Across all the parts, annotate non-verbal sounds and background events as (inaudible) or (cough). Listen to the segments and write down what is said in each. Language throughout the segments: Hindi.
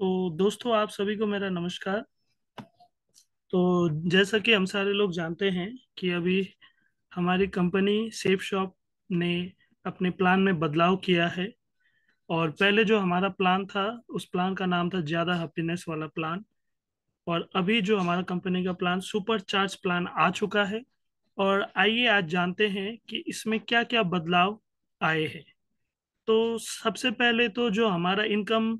तो दोस्तों आप सभी को मेरा नमस्कार तो जैसा कि हम सारे लोग जानते हैं कि अभी हमारी कंपनी सेफ शॉप ने अपने प्लान में बदलाव किया है और पहले जो हमारा प्लान था उस प्लान का नाम था ज़्यादा हैप्पीनेस वाला प्लान और अभी जो हमारा कंपनी का प्लान सुपर चार्ज प्लान आ चुका है और आइए आज जानते हैं कि इसमें क्या क्या बदलाव आए हैं तो सबसे पहले तो जो हमारा इनकम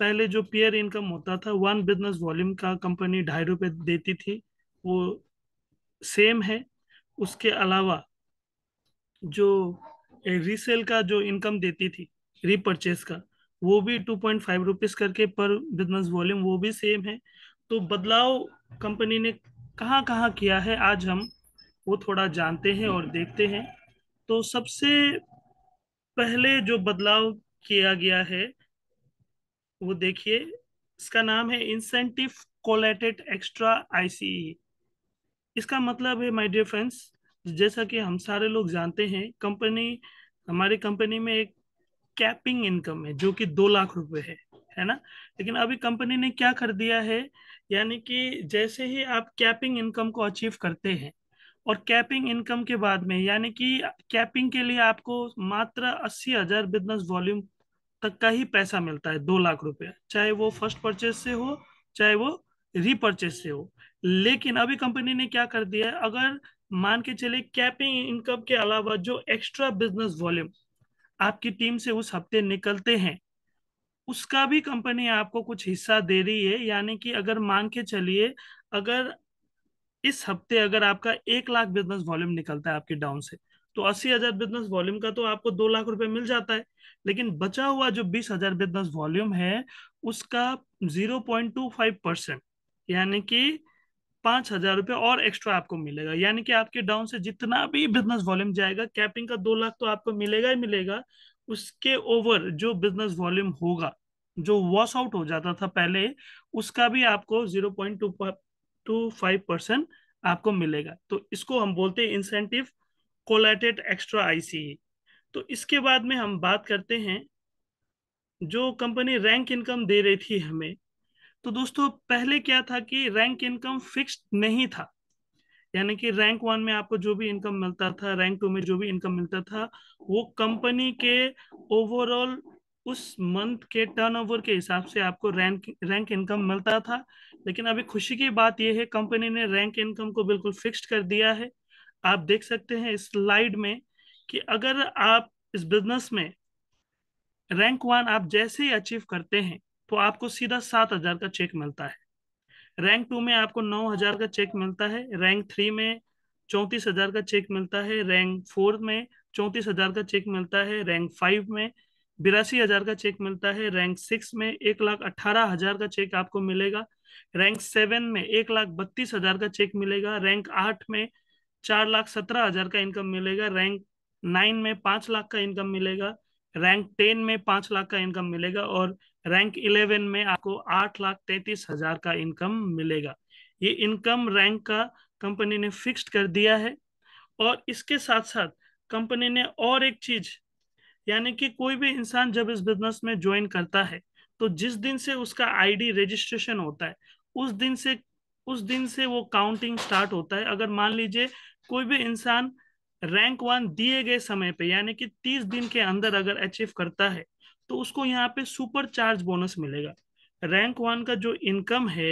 पहले जो पेयर इनकम होता था वन बिजनेस वॉल्यूम का कंपनी ढाई रुपये देती थी वो सेम है उसके अलावा जो रीसेल का जो इनकम देती थी रीपरचेज का वो भी टू पॉइंट फाइव रुपीज़ करके पर बिजनेस वॉल्यूम वो भी सेम है तो बदलाव कंपनी ने कहाँ कहाँ किया है आज हम वो थोड़ा जानते हैं और देखते हैं तो सबसे पहले जो बदलाव किया गया है वो देखिए इसका नाम है इंसेंटिव कोलेटेड एक्स्ट्रा आईसीई इसका मतलब है माय डियर फ्रेंड्स जैसा कि हम सारे लोग जानते हैं कंपनी हमारी कंपनी में एक कैपिंग इनकम है जो कि दो लाख रुपए है है ना लेकिन अभी कंपनी ने क्या कर दिया है यानी कि जैसे ही आप कैपिंग इनकम को अचीव करते हैं और कैपिंग इनकम के बाद में यानी कि कैपिंग के लिए आपको मात्र अस्सी हजार बिजनेस वॉल्यूम तक का ही पैसा मिलता है दो लाख रुपए चाहे वो फर्स्ट हम्म। परचेज से हो चाहे वो रिपर्चेज से हो लेकिन अभी कंपनी ने क्या कर दिया है अगर मान के चले कैपिंग इनकम के अलावा जो एक्स्ट्रा बिजनेस वॉल्यूम आपकी टीम से उस हफ्ते निकलते हैं उसका भी कंपनी आपको कुछ हिस्सा दे रही है यानी कि अगर मान के चलिए अगर इस हफ्ते अगर आपका एक लाख बिजनेस वॉल्यूम निकलता है आपके डाउन से तो अस्सी हजार बिजनेस वॉल्यूम का तो आपको दो लाख रुपए मिल जाता है लेकिन बचा हुआ जो बीस हजार बिजनेस वॉल्यूम है उसका zero point two five percent यानी कि पांच हजार रुपये और एक्स्ट्रा आपको मिलेगा यानी कि आपके डाउन से जितना भी बिजनेस वॉल्यूम जाएगा कैपिंग का दो लाख तो आपको मिलेगा ही मिलेगा उसके ओवर जो बिजनेस वॉल्यूम होगा जो वॉश आउट हो जाता था पहले उसका भी आपको zero point two two five percent आपको मिलेगा तो इसको हम बोलते हैं इंसेंटिव कोलेटेड एक्स्ट्रा आईसीई तो इसके बाद में हम बात करते हैं जो कंपनी रैंक इनकम दे रही थी हमें तो दोस्तों पहले क्या था कि रैंक इनकम फिक्स्ड नहीं था यानी कि रैंक वन में आपको जो भी इनकम मिलता था रैंक टू में जो भी इनकम मिलता था वो कंपनी के ओवरऑल उस मंथ के टर्नओवर के हिसाब से आपको रैंक रैंक इनकम मिलता था लेकिन अभी खुशी की बात यह है कंपनी ने रैंक इनकम को बिल्कुल फिक्स्ड कर दिया है आप देख सकते हैं इस स्लाइड में कि अगर आप इस बिजनेस में रैंक वन आप जैसे ही अचीव करते हैं तो आपको सीधा सात हजार का चेक मिलता है रैंक टू में आपको नौ हजार का चेक मिलता है रैंक थ्री में चौंतीस हजार का चेक मिलता है रैंक फोर में चौंतीस हजार का चेक मिलता है रैंक फाइव में बिरासी हजार का चेक मिलता है रैंक सिक्स में एक लाख अट्ठारह हजार का चेक आपको मिलेगा रैंक सेवन में एक लाख बत्तीस हजार का चेक मिलेगा रैंक आठ में चार लाख सत्रह हजार का इनकम मिलेगा रैंक नाइन में पांच लाख का इनकम मिलेगा रैंक टेन में पांच लाख का इनकम मिलेगा और रैंक इलेवन में आपको आठ लाख तैतीस हजार का इनकम मिलेगा ये इनकम रैंक का कंपनी ने फिक्स्ड कर दिया है और इसके साथ साथ कंपनी ने और एक चीज यानी कि कोई भी इंसान जब इस बिजनेस में ज्वाइन करता है तो जिस दिन से उसका आईडी रजिस्ट्रेशन होता है उस दिन से उस दिन से वो काउंटिंग स्टार्ट होता है अगर मान लीजिए कोई भी इंसान रैंक वन दिए गए समय पे यानी कि तीस दिन के अंदर अगर अचीव करता है तो उसको यहाँ पे सुपर चार्ज बोनस मिलेगा रैंक वन का जो इनकम है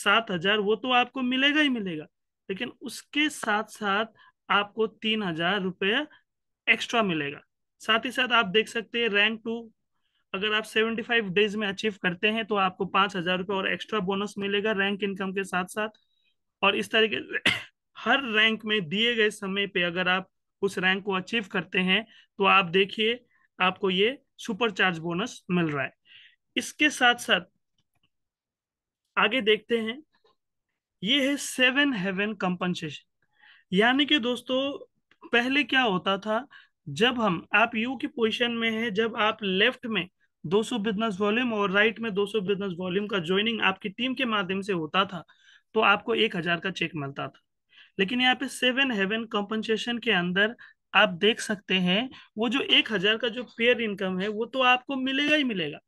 सात हजार वो तो आपको मिलेगा ही मिलेगा लेकिन उसके साथ साथ आपको तीन हजार रुपये एक्स्ट्रा मिलेगा साथ ही साथ आप देख सकते हैं रैंक टू अगर आप 75 डेज में अचीव करते हैं तो आपको पांच हजार रुपये और एक्स्ट्रा बोनस मिलेगा रैंक इनकम के साथ साथ और इस तरीके (clears throat) हर रैंक में दिए गए समय पे अगर आप उस रैंक को अचीव करते हैं तो आप देखिए आपको ये सुपर चार्ज बोनस मिल रहा है इसके साथ साथ आगे देखते हैं ये है सेवन हेवन कंपनसेशन यानी कि दोस्तों पहले क्या होता था जब हम आप यू की पोजीशन में है जब आप लेफ्ट में 200 बिजनेस वॉल्यूम और राइट में 200 बिजनेस वॉल्यूम का ज्वाइनिंग आपकी टीम के माध्यम से होता था तो आपको एक हजार का चेक मिलता था लेकिन यहाँ पे सेवन हेवन कॉम्पनसेशन के अंदर आप देख सकते हैं वो जो एक हजार का जो पेयर इनकम है वो तो आपको मिलेगा ही मिलेगा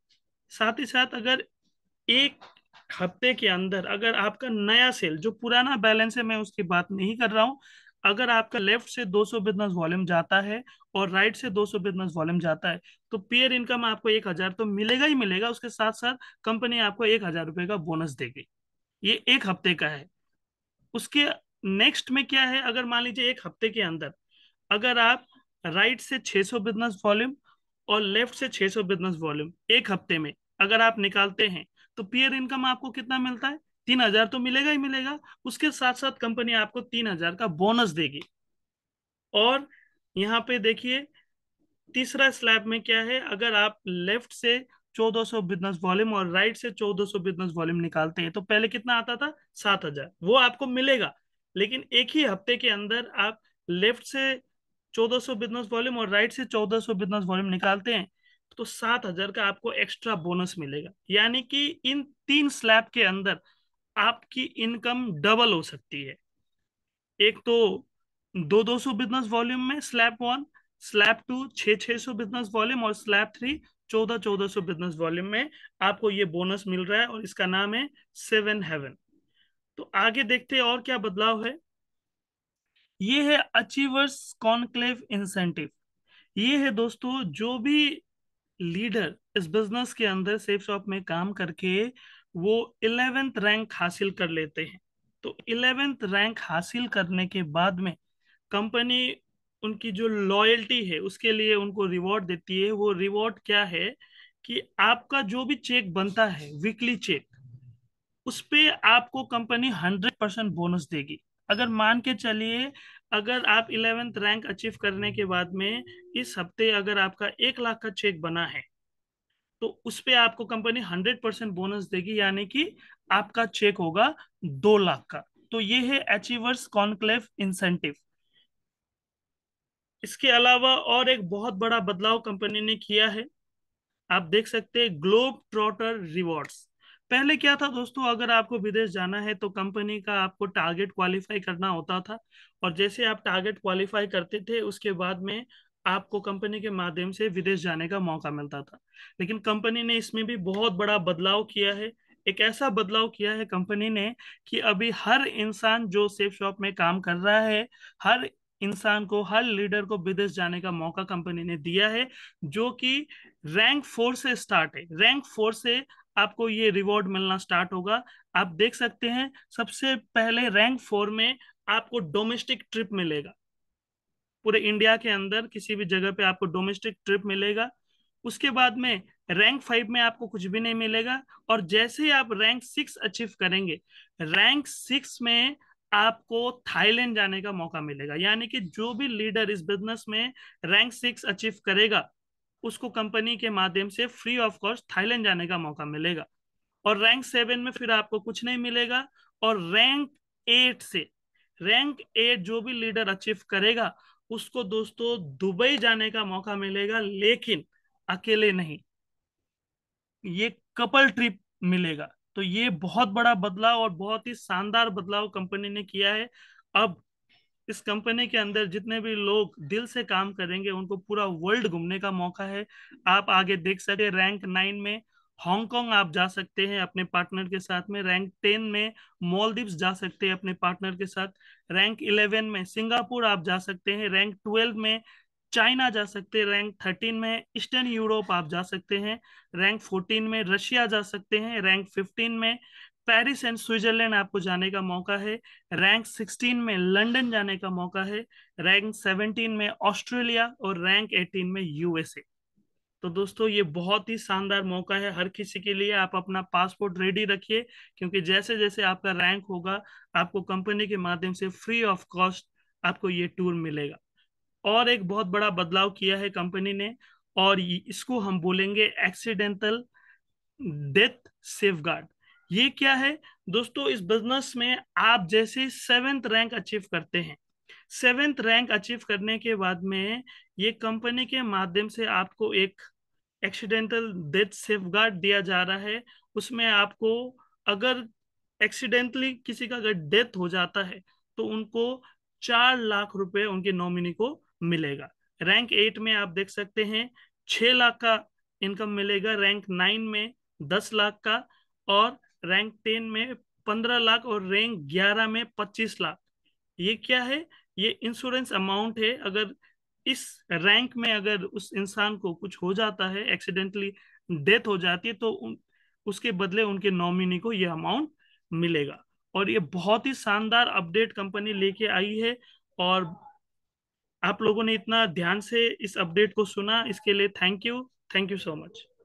साथ ही साथ अगर एक हफ्ते के अंदर अगर आपका नया सेल जो पुराना बैलेंस है मैं उसकी बात नहीं कर रहा हूँ अगर आपका लेफ्ट से 200 बिजनेस वॉल्यूम जाता है और राइट से 200 बिजनेस वॉल्यूम जाता है तो पेयर इनकम आपको एक हजार तो मिलेगा ही मिलेगा उसके साथ साथ कंपनी आपको एक हजार रुपए का बोनस देगी ये एक हफ्ते का है उसके नेक्स्ट में क्या है अगर मान लीजिए एक हफ्ते के अंदर अगर आप राइट से 600 बिजनेस वॉल्यूम और लेफ्ट से 600 बिजनेस वॉल्यूम एक हफ्ते में अगर आप निकालते हैं तो पियर इनकम आपको कितना मिलता है तीन हजार तो मिलेगा ही मिलेगा उसके साथ साथ कंपनी आपको तीन हजार का बोनस देगी और यहाँ पे देखिए तीसरा स्लैब में क्या है अगर आप लेफ्ट से सौ बिजनेस वॉल्यूम और राइट से सौ बिजनेस वॉल्यूम निकालते हैं तो पहले कितना आता था सात हजार वो आपको मिलेगा लेकिन एक ही हफ्ते के अंदर आप लेफ्ट से चौदह सौ बिजनेस वॉल्यूम और राइट से चौदह सौ बिजनेस वॉल्यूम निकालते हैं तो सात हजार का आपको एक्स्ट्रा बोनस मिलेगा यानी कि इन तीन स्लैब के अंदर आपकी इनकम डबल हो सकती है एक तो दो दो सौ बिजनेस वॉल्यूम में स्लैब वन स्लैब टू छ छह सौ बिजनेस वॉल्यूम और स्लैब थ्री चौदह चौदह सौ बिजनेस वॉल्यूम में आपको ये बोनस मिल रहा है और इसका नाम है सेवन हेवन तो आगे देखते और क्या बदलाव है ये है अचीवर्स कॉन्क्लेव इंसेंटिव ये है दोस्तों जो भी लीडर इस बिजनेस के अंदर सेफ शॉप में काम करके वो इलेवेंथ रैंक हासिल कर लेते हैं तो इलेवेंथ रैंक हासिल करने के बाद में कंपनी उनकी जो लॉयल्टी है उसके लिए उनको रिवॉर्ड देती है वो रिवॉर्ड क्या है कि आपका जो भी चेक बनता है वीकली चेक उस पर आपको कंपनी हंड्रेड परसेंट बोनस देगी अगर मान के चलिए अगर आप इलेवेंथ रैंक अचीव करने के बाद में इस हफ्ते अगर आपका एक लाख का चेक बना है तो उस पर आपको कंपनी हंड्रेड परसेंट बोनस देगी यानी कि आपका चेक होगा दो लाख का तो ये है अचीवर्स कॉन्क्लेव इंसेंटिव इसके अलावा और एक बहुत बड़ा बदलाव कंपनी ने किया है आप देख सकते हैं ग्लोब ट्रॉटर रिवॉर्ड्स पहले क्या था दोस्तों अगर आपको विदेश जाना है तो कंपनी का आपको टारगेट क्वालिफाई करना होता था और जैसे आप टारगेट क्वालिफाई करते थे उसके बाद में आपको कंपनी के माध्यम से विदेश जाने का मौका मिलता था लेकिन कंपनी ने इसमें भी बहुत बड़ा बदलाव किया है एक ऐसा बदलाव किया है कंपनी ने कि अभी हर इंसान जो सेफ शॉप में काम कर रहा है हर इंसान को हर लीडर को विदेश जाने का मौका कंपनी ने दिया है जो कि रैंक फोर से स्टार्ट है रैंक फोर से आपको ये रिवॉर्ड मिलना स्टार्ट होगा आप देख सकते हैं सबसे पहले रैंक फोर में आपको डोमेस्टिक ट्रिप मिलेगा पूरे इंडिया के अंदर किसी भी जगह पे आपको डोमेस्टिक ट्रिप मिलेगा उसके बाद में रैंक फाइव में आपको कुछ भी नहीं मिलेगा और जैसे ही आप रैंक सिक्स अचीव करेंगे रैंक सिक्स में आपको थाईलैंड जाने का मौका मिलेगा यानी कि जो भी लीडर इस बिजनेस में रैंक सिक्स अचीव करेगा उसको कंपनी के माध्यम से फ्री ऑफ कॉस्ट थाईलैंड जाने का मौका मिलेगा और रैंक सेवन में फिर आपको कुछ नहीं मिलेगा और रैंक एट से रैंक एट जो भी लीडर अचीव करेगा उसको दोस्तों दुबई जाने का मौका मिलेगा लेकिन अकेले नहीं ये कपल ट्रिप मिलेगा तो ये बहुत बड़ा बदलाव और बहुत ही शानदार बदलाव कंपनी ने किया है अब इस कंपनी के अंदर जितने भी लोग दिल से काम करेंगे उनको पूरा वर्ल्ड घूमने का मौका है आप आगे देख सके रैंक नाइन में हांगकांग आप जा सकते हैं अपने पार्टनर के साथ में रैंक टेन में मॉलदीव्स जा सकते हैं अपने पार्टनर के साथ रैंक इलेवन में सिंगापुर आप जा सकते हैं रैंक ट्वेल्व में चाइना जा सकते हैं रैंक थर्टीन में ईस्टर्न यूरोप आप जा सकते हैं रैंक फोर्टीन में रशिया जा सकते हैं रैंक फिफ्टीन में पेरिस एंड स्विट्जरलैंड आपको जाने का मौका है रैंक सिक्सटीन में लंडन जाने का मौका है रैंक सेवनटीन में ऑस्ट्रेलिया और रैंक एटीन में यूएसए तो दोस्तों ये बहुत ही शानदार मौका है हर किसी के लिए आप अपना पासपोर्ट रेडी रखिए क्योंकि जैसे जैसे आपका रैंक होगा आपको कंपनी के माध्यम से फ्री ऑफ कॉस्ट आपको ये टूर मिलेगा और एक बहुत बड़ा बदलाव किया है कंपनी ने और इसको हम बोलेंगे एक्सीडेंटल डेथ सेफ गार्ड ये क्या है दोस्तों इस बिजनेस में आप जैसे सेवेंथ रैंक अचीव करते हैं सेवेंथ रैंक अचीव करने के बाद में ये कंपनी के माध्यम से आपको एक एक्सीडेंटल डेथ सेफ दिया जा रहा है उसमें आपको अगर एक्सीडेंटली किसी का अगर डेथ हो जाता है तो उनको चार लाख रुपए उनके नॉमिनी को मिलेगा रैंक एट में आप देख सकते हैं छ लाख का इनकम मिलेगा रैंक नाइन में दस लाख का और रैंक टेन में पंद्रह लाख और रैंक ग्यारह में पच्चीस लाख ये क्या है ये इंश्योरेंस अमाउंट है अगर इस रैंक में अगर उस इंसान को कुछ हो जाता है एक्सीडेंटली डेथ हो जाती है तो उन, उसके बदले उनके नॉमिनी को यह अमाउंट मिलेगा और ये बहुत ही शानदार अपडेट कंपनी लेके आई है और आप लोगों ने इतना ध्यान से इस अपडेट को सुना इसके लिए thank you thank you so much